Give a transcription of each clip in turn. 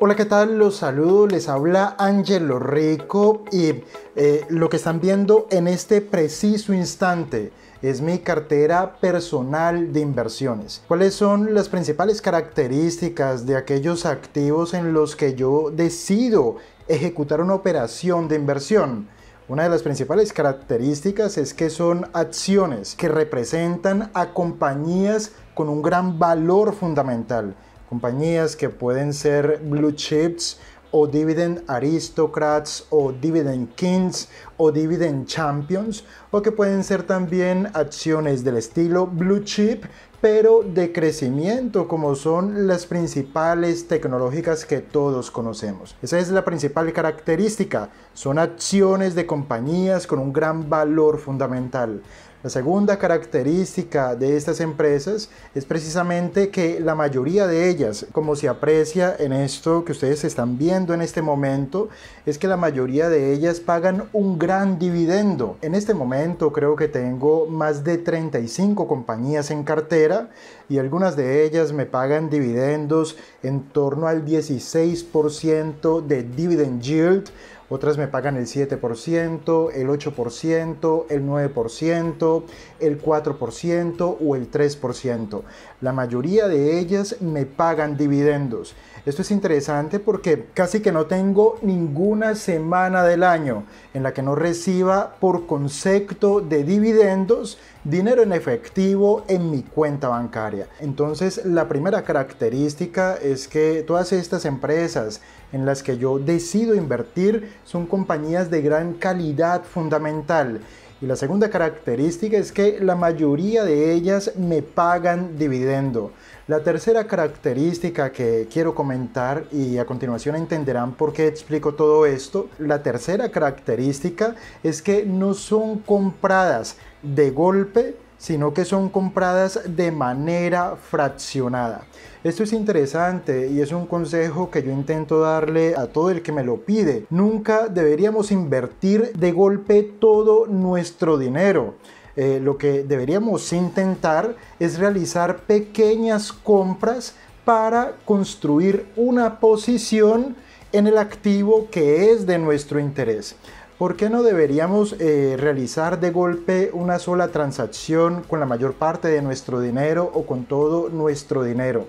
Hola, ¿qué tal? Los saludo, les habla Angelo Rico y eh, lo que están viendo en este preciso instante es mi cartera personal de inversiones. ¿Cuáles son las principales características de aquellos activos en los que yo decido ejecutar una operación de inversión? Una de las principales características es que son acciones que representan a compañías con un gran valor fundamental compañías que pueden ser blue chips o dividend aristocrats o dividend kings o dividend champions o que pueden ser también acciones del estilo blue chip pero de crecimiento como son las principales tecnológicas que todos conocemos. Esa es la principal característica, son acciones de compañías con un gran valor fundamental. La segunda característica de estas empresas es precisamente que la mayoría de ellas, como se aprecia en esto que ustedes están viendo en este momento, es que la mayoría de ellas pagan un gran dividendo. En este momento creo que tengo más de 35 compañías en cartera y algunas de ellas me pagan dividendos en torno al 16% de dividend yield otras me pagan el 7%, el 8%, el 9%, el 4% o el 3%. La mayoría de ellas me pagan dividendos. Esto es interesante porque casi que no tengo ninguna semana del año en la que no reciba por concepto de dividendos dinero en efectivo en mi cuenta bancaria. Entonces, la primera característica es que todas estas empresas en las que yo decido invertir son compañías de gran calidad fundamental. Y la segunda característica es que la mayoría de ellas me pagan dividendo. La tercera característica que quiero comentar y a continuación entenderán por qué explico todo esto, la tercera característica es que no son compradas, de golpe, sino que son compradas de manera fraccionada. Esto es interesante y es un consejo que yo intento darle a todo el que me lo pide. Nunca deberíamos invertir de golpe todo nuestro dinero. Eh, lo que deberíamos intentar es realizar pequeñas compras para construir una posición en el activo que es de nuestro interés. ¿Por qué no deberíamos eh, realizar de golpe una sola transacción con la mayor parte de nuestro dinero o con todo nuestro dinero?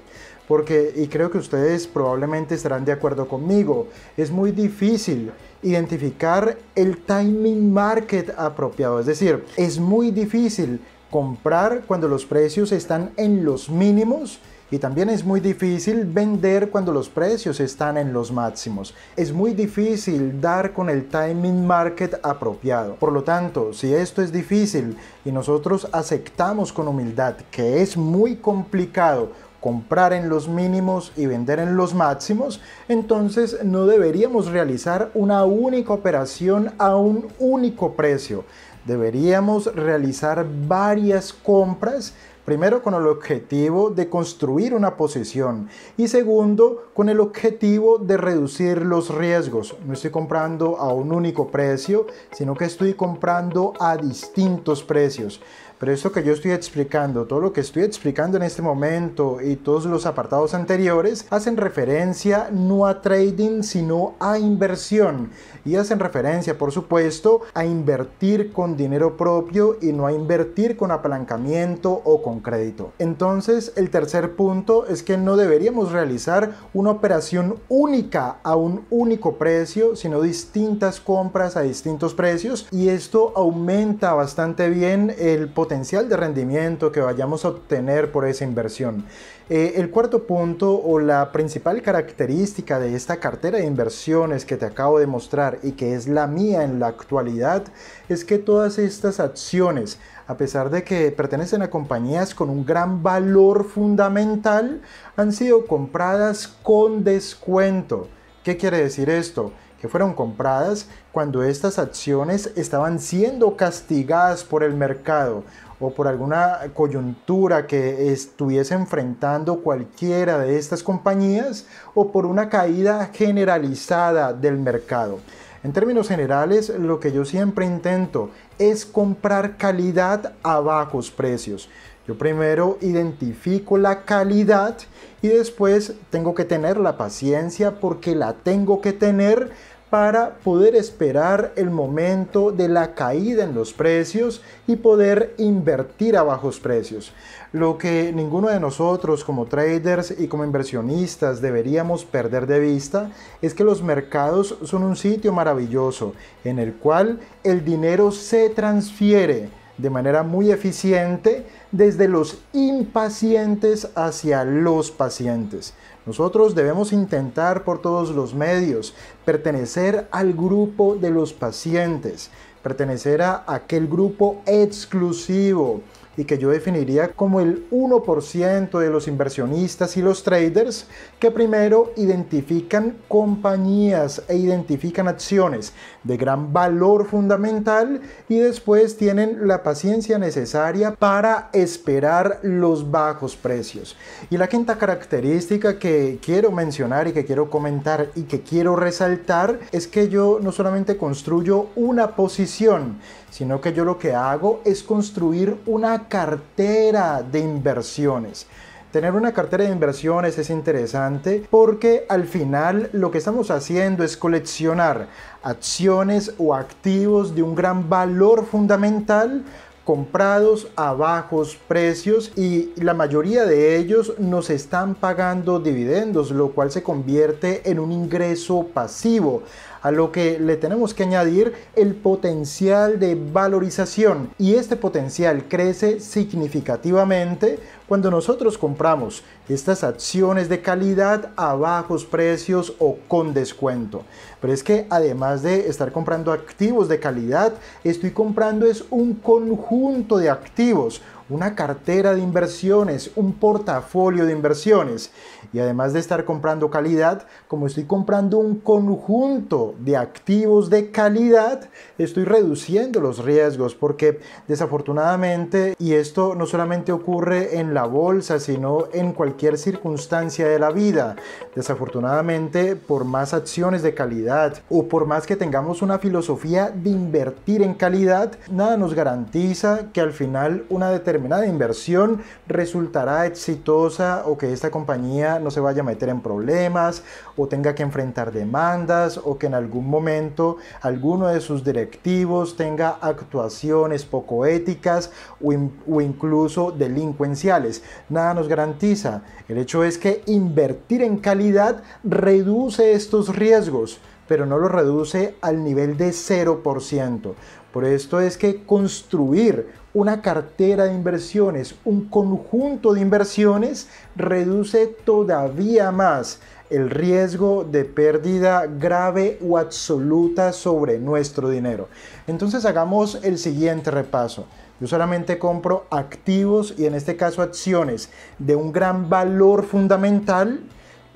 Porque, y creo que ustedes probablemente estarán de acuerdo conmigo, es muy difícil identificar el timing market apropiado. Es decir, es muy difícil comprar cuando los precios están en los mínimos y también es muy difícil vender cuando los precios están en los máximos. Es muy difícil dar con el timing market apropiado. Por lo tanto, si esto es difícil y nosotros aceptamos con humildad que es muy complicado comprar en los mínimos y vender en los máximos, entonces no deberíamos realizar una única operación a un único precio. Deberíamos realizar varias compras Primero, con el objetivo de construir una posición y segundo, con el objetivo de reducir los riesgos. No estoy comprando a un único precio, sino que estoy comprando a distintos precios. Pero esto que yo estoy explicando, todo lo que estoy explicando en este momento y todos los apartados anteriores hacen referencia no a trading sino a inversión y hacen referencia por supuesto a invertir con dinero propio y no a invertir con apalancamiento o con crédito. Entonces el tercer punto es que no deberíamos realizar una operación única a un único precio sino distintas compras a distintos precios y esto aumenta bastante bien el potencial de rendimiento que vayamos a obtener por esa inversión. Eh, el cuarto punto o la principal característica de esta cartera de inversiones que te acabo de mostrar y que es la mía en la actualidad es que todas estas acciones, a pesar de que pertenecen a compañías con un gran valor fundamental, han sido compradas con descuento. ¿Qué quiere decir esto? que fueron compradas cuando estas acciones estaban siendo castigadas por el mercado o por alguna coyuntura que estuviese enfrentando cualquiera de estas compañías o por una caída generalizada del mercado. En términos generales, lo que yo siempre intento es comprar calidad a bajos precios. Yo primero identifico la calidad y después tengo que tener la paciencia porque la tengo que tener para poder esperar el momento de la caída en los precios y poder invertir a bajos precios. Lo que ninguno de nosotros como traders y como inversionistas deberíamos perder de vista es que los mercados son un sitio maravilloso en el cual el dinero se transfiere de manera muy eficiente desde los impacientes hacia los pacientes. Nosotros debemos intentar por todos los medios pertenecer al grupo de los pacientes, pertenecer a aquel grupo exclusivo y que yo definiría como el 1% de los inversionistas y los traders que primero identifican compañías e identifican acciones de gran valor fundamental y después tienen la paciencia necesaria para esperar los bajos precios. Y la quinta característica que quiero mencionar y que quiero comentar y que quiero resaltar es que yo no solamente construyo una posición, sino que yo lo que hago es construir una cartera de inversiones. Tener una cartera de inversiones es interesante porque al final lo que estamos haciendo es coleccionar acciones o activos de un gran valor fundamental comprados a bajos precios y la mayoría de ellos nos están pagando dividendos, lo cual se convierte en un ingreso pasivo a lo que le tenemos que añadir el potencial de valorización y este potencial crece significativamente cuando nosotros compramos estas acciones de calidad a bajos precios o con descuento. Pero es que además de estar comprando activos de calidad, estoy comprando es un conjunto de activos, una cartera de inversiones, un portafolio de inversiones. Y además de estar comprando calidad, como estoy comprando un conjunto de activos de calidad, estoy reduciendo los riesgos porque desafortunadamente, y esto no solamente ocurre en la bolsa, sino en cualquier circunstancia de la vida, desafortunadamente por más acciones de calidad o por más que tengamos una filosofía de invertir en calidad, nada nos garantiza que al final una determinada determinada inversión resultará exitosa o que esta compañía no se vaya a meter en problemas o tenga que enfrentar demandas o que en algún momento alguno de sus directivos tenga actuaciones poco éticas o, incluso delincuenciales. Nada nos garantiza. El hecho es que invertir en calidad reduce estos riesgos pero no lo reduce al nivel de 0%. Por esto es que construir una cartera de inversiones, un conjunto de inversiones, reduce todavía más el riesgo de pérdida grave o absoluta sobre nuestro dinero. Entonces hagamos el siguiente repaso. Yo solamente compro activos y en este caso acciones de un gran valor fundamental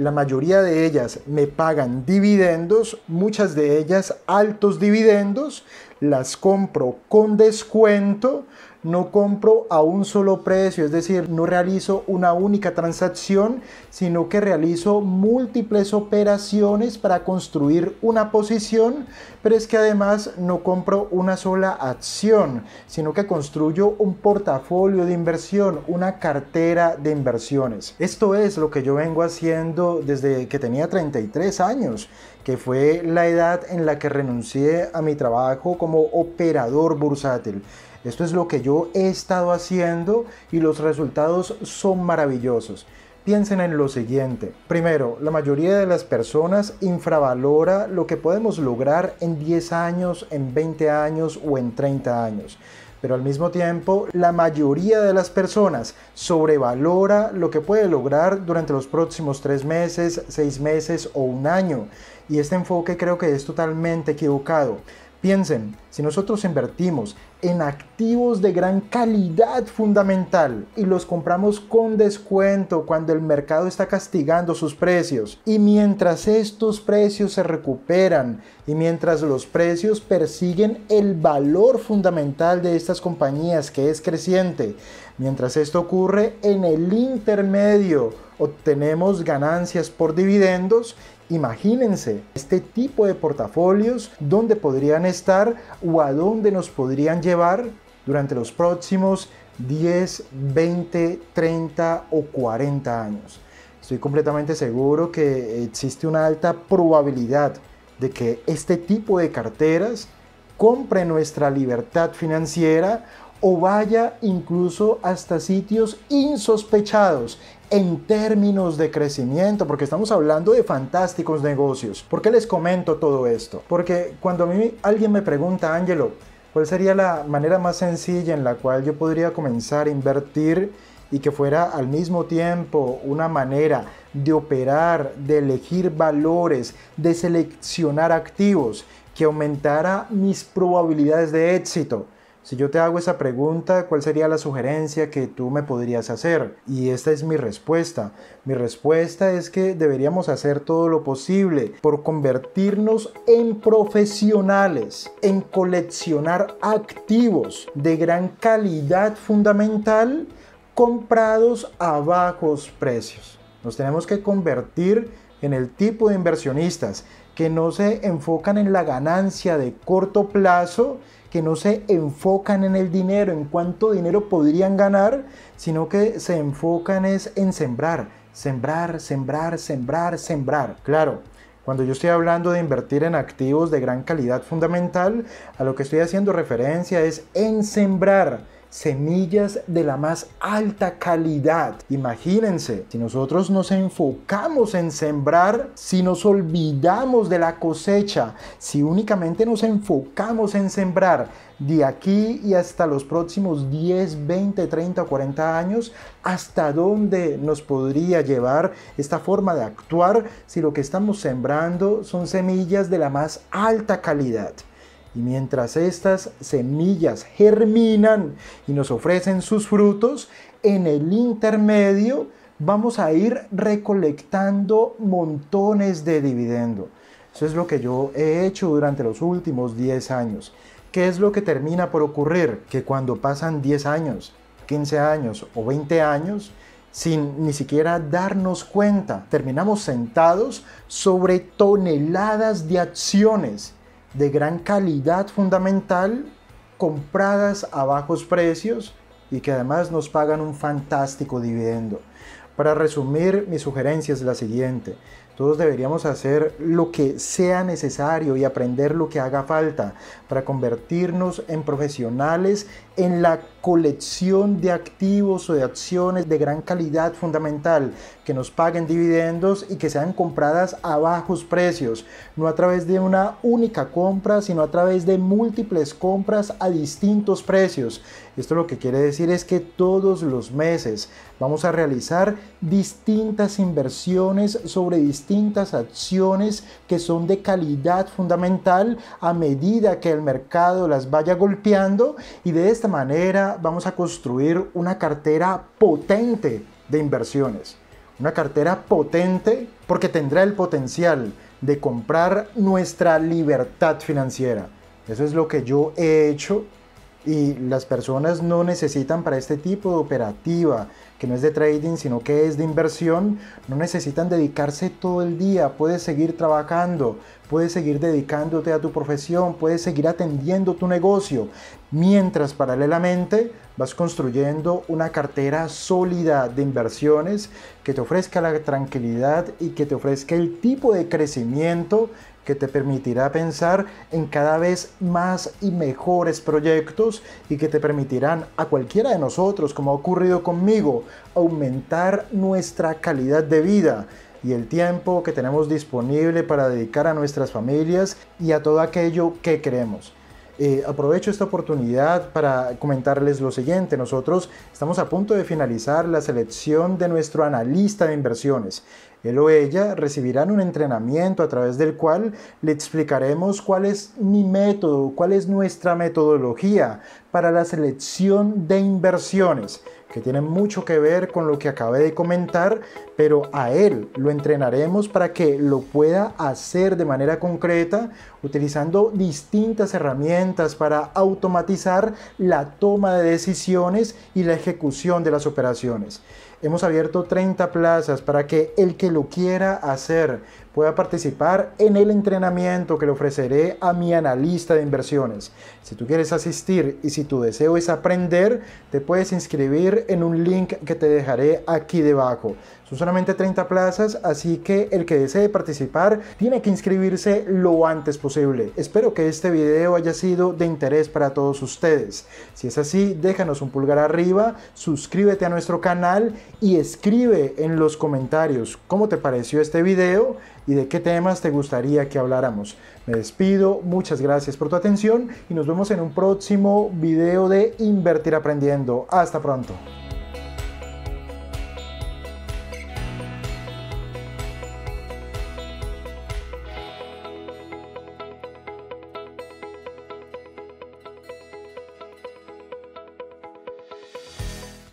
la mayoría de ellas me pagan dividendos, muchas de ellas altos dividendos, las compro con descuento, no compro a un solo precio, es decir, no realizo una única transacción, sino que realizo múltiples operaciones para construir una posición, pero es que además no compro una sola acción, sino que construyo un portafolio de inversión, una cartera de inversiones. Esto es lo que yo vengo haciendo desde que tenía 33 años que fue la edad en la que renuncié a mi trabajo como operador bursátil. Esto es lo que yo he estado haciendo y los resultados son maravillosos. Piensen en lo siguiente. Primero, la mayoría de las personas infravalora lo que podemos lograr en 10 años, en 20 años o en 30 años pero al mismo tiempo la mayoría de las personas sobrevalora lo que puede lograr durante los próximos tres meses, seis meses o un año. Y este enfoque creo que es totalmente equivocado. Piensen, si nosotros invertimos en activos de gran calidad fundamental y los compramos con descuento cuando el mercado está castigando sus precios y mientras estos precios se recuperan y mientras los precios persiguen el valor fundamental de estas compañías que es creciente, Mientras esto ocurre, en el intermedio obtenemos ganancias por dividendos. Imagínense este tipo de portafolios, dónde podrían estar o a dónde nos podrían llevar durante los próximos 10, 20, 30 o 40 años. Estoy completamente seguro que existe una alta probabilidad de que este tipo de carteras compre nuestra libertad financiera o vaya incluso hasta sitios insospechados en términos de crecimiento, porque estamos hablando de fantásticos negocios. ¿Por qué les comento todo esto? Porque cuando a mí alguien me pregunta, Ángelo, ¿cuál sería la manera más sencilla en la cual yo podría comenzar a invertir y que fuera al mismo tiempo una manera de operar, de elegir valores, de seleccionar activos, que aumentara mis probabilidades de éxito? Si yo te hago esa pregunta, ¿cuál sería la sugerencia que tú me podrías hacer? Y esta es mi respuesta. Mi respuesta es que deberíamos hacer todo lo posible por convertirnos en profesionales, en coleccionar activos de gran calidad fundamental comprados a bajos precios. Nos tenemos que convertir en el tipo de inversionistas que no se enfocan en la ganancia de corto plazo que no se enfocan en el dinero, en cuánto dinero podrían ganar, sino que se enfocan es en sembrar, sembrar, sembrar, sembrar, sembrar. Claro, cuando yo estoy hablando de invertir en activos de gran calidad fundamental, a lo que estoy haciendo referencia es en sembrar semillas de la más alta calidad. Imagínense, si nosotros nos enfocamos en sembrar, si nos olvidamos de la cosecha, si únicamente nos enfocamos en sembrar de aquí y hasta los próximos 10, 20, 30 40 años, hasta dónde nos podría llevar esta forma de actuar si lo que estamos sembrando son semillas de la más alta calidad. Y mientras estas semillas germinan y nos ofrecen sus frutos, en el intermedio vamos a ir recolectando montones de dividendo. Eso es lo que yo he hecho durante los últimos 10 años. ¿Qué es lo que termina por ocurrir? Que cuando pasan 10 años, 15 años o 20 años, sin ni siquiera darnos cuenta, terminamos sentados sobre toneladas de acciones de gran calidad fundamental, compradas a bajos precios y que además nos pagan un fantástico dividendo. Para resumir, mi sugerencia es la siguiente. Todos deberíamos hacer lo que sea necesario y aprender lo que haga falta para convertirnos en profesionales en la colección de activos o de acciones de gran calidad fundamental, que nos paguen dividendos y que sean compradas a bajos precios, no a través de una única compra, sino a través de múltiples compras a distintos precios. Esto lo que quiere decir es que todos los meses vamos a realizar distintas inversiones sobre distintas acciones que son de calidad fundamental a medida que el mercado las vaya golpeando y de esta manera vamos a construir una cartera potente de inversiones. Una cartera potente porque tendrá el potencial de comprar nuestra libertad financiera. Eso es lo que yo he hecho y las personas no necesitan para este tipo de operativa, que no es de trading, sino que es de inversión, no necesitan dedicarse todo el día, puedes seguir trabajando, puedes seguir dedicándote a tu profesión, puedes seguir atendiendo tu negocio, mientras paralelamente vas construyendo una cartera sólida de inversiones que te ofrezca la tranquilidad y que te ofrezca el tipo de crecimiento que te permitirá pensar en cada vez más y mejores proyectos y que te permitirán a cualquiera de nosotros, como ha ocurrido conmigo, aumentar nuestra calidad de vida y el tiempo que tenemos disponible para dedicar a nuestras familias y a todo aquello que creemos eh, aprovecho esta oportunidad para comentarles lo siguiente. Nosotros estamos a punto de finalizar la selección de nuestro analista de inversiones. Él o ella recibirán un entrenamiento a través del cual le explicaremos cuál es mi método, cuál es nuestra metodología para la selección de inversiones que tiene mucho que ver con lo que acabé de comentar, pero a él lo entrenaremos para que lo pueda hacer de manera concreta utilizando distintas herramientas para automatizar la toma de decisiones y la ejecución de las operaciones. Hemos abierto 30 plazas para que el que lo quiera hacer pueda participar en el entrenamiento que le ofreceré a mi analista de inversiones. Si tú quieres asistir y si tu deseo es aprender, te puedes inscribir en un link que te dejaré aquí debajo. Son solamente 30 plazas, así que el que desee participar tiene que inscribirse lo antes posible. Espero que este video haya sido de interés para todos ustedes. Si es así, déjanos un pulgar arriba, suscríbete a nuestro canal y escribe en los comentarios cómo te pareció este video y de qué temas te gustaría que habláramos. Me despido, muchas gracias por tu atención y nos vemos en un próximo video de Invertir Aprendiendo. Hasta pronto.